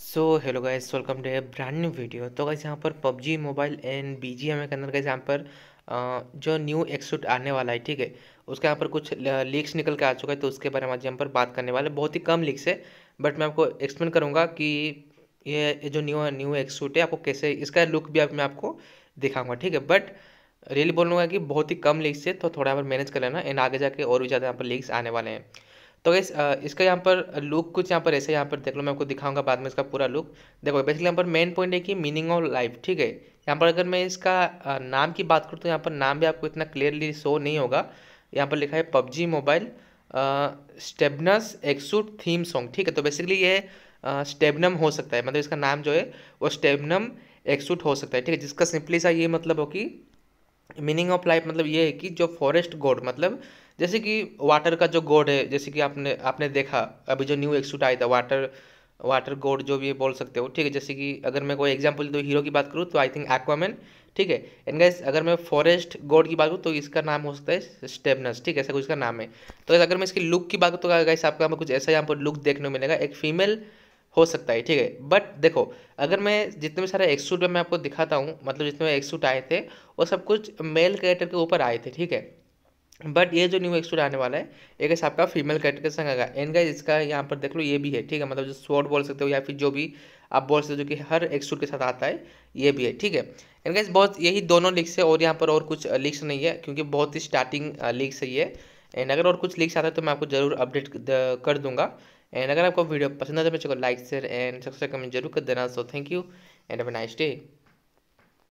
so hello guys welcome to a brand new video तो guys यहाँ पर PUBG mobile and B G M के अंदर guys यहाँ पर जो न्यू एक्सूट आने वाला है ठीक है उसके यहाँ पर कुछ लीक्स निकल के आ चुका है तो उसके बारे में आज यहाँ पर बात करने वाले बहुत ही कम लीक्स है बट मैं आपको एक्सप्लेन करूँगा कि ये जो न्यू न्यू एक्सूट है आपको कैसे इसका लुक भी आप मैं आपको दिखाऊँगा ठीक है बट रियली बोलूँगा कि बहुत ही कम लीक्स है तो थोड़ा यहाँ मैनेज कर लेना एंड आगे जाके और भी ज़्यादा यहाँ पर लीक्स आने वाले हैं तो गैस इसका यहाँ पर लुक कुछ यहाँ पर ऐसे यहाँ पर देख लो मैं आपको दिखाऊंगा बाद में इसका पूरा लुक देखो बेसिकली यहाँ पर मेन पॉइंट है कि मीनिंग ऑफ लाइफ ठीक है यहाँ पर अगर मैं इसका नाम की बात करूँ तो यहाँ पर नाम भी आपको इतना क्लियरली शो नहीं होगा यहाँ पर लिखा है पबजी मोबाइल स्टेबनस एक्सूट थीम सॉन्ग ठीक है तो बेसिकली ये स्टेबनम हो सकता है मतलब इसका नाम जो है वो स्टेबनम एक्सूट हो सकता है ठीक है जिसका सिंपली सा ये मतलब हो कि मीनिंग ऑफ लाइफ मतलब ये है कि जो फॉरेस्ट गॉड मतलब जैसे कि वाटर का जो गॉड है जैसे कि आपने आपने देखा अभी जो न्यू एक्सूट आया था वाटर वाटर गॉड जो भी बोल सकते हो ठीक है जैसे कि अगर मैं कोई एग्जाम्पल दो हीरो की बात करूँ तो आई थिंक एक्वामैन ठीक है एंड गाइस अगर मैं फॉरेस्ट गॉड की बात करूँ तो इसका नाम हो सकता है स्टेबनस ठीक है ऐसा कुछ का नाम है तो अगर मैं इसकी लुक की बात करूँ तो गाइस आपका कुछ ऐसा यहाँ पर लुक देखने को मिलेगा एक फीमेल हो सकता है ठीक है बट देखो अगर मैं जितने भी सारे एक्सूट मैं आपको दिखाता हूँ मतलब जितने एक एक्सूट आए थे वो सब कुछ मेल कैरेक्टर के ऊपर आए थे ठीक है बट ये जो न्यू एक्सूट आने वाला है एक ऐसा आपका फीमेल कैरेक्टर के संग आएगा एंड गाइज इसका यहाँ पर देख लो ये भी है ठीक है मतलब जो स्वॉर्ड बोल सकते हो या फिर जो भी आप बोल सकते हो जो कि हर एक्सूट के साथ आता है ये भी है ठीक है एंड गाइज बहुत यही दोनों लिक्स है और यहाँ पर और कुछ लिक्स नहीं है क्योंकि बहुत ही स्टार्टिंग लिक्स है ये एंड अगर और कुछ लिक्स आता है तो मैं आपको जरूर अपडेट कर दूंगा एंड अगर आपको वीडियो पसंद आए तो मेरे को like share and subscribe comment जरूर कर देना so thank you and have nice day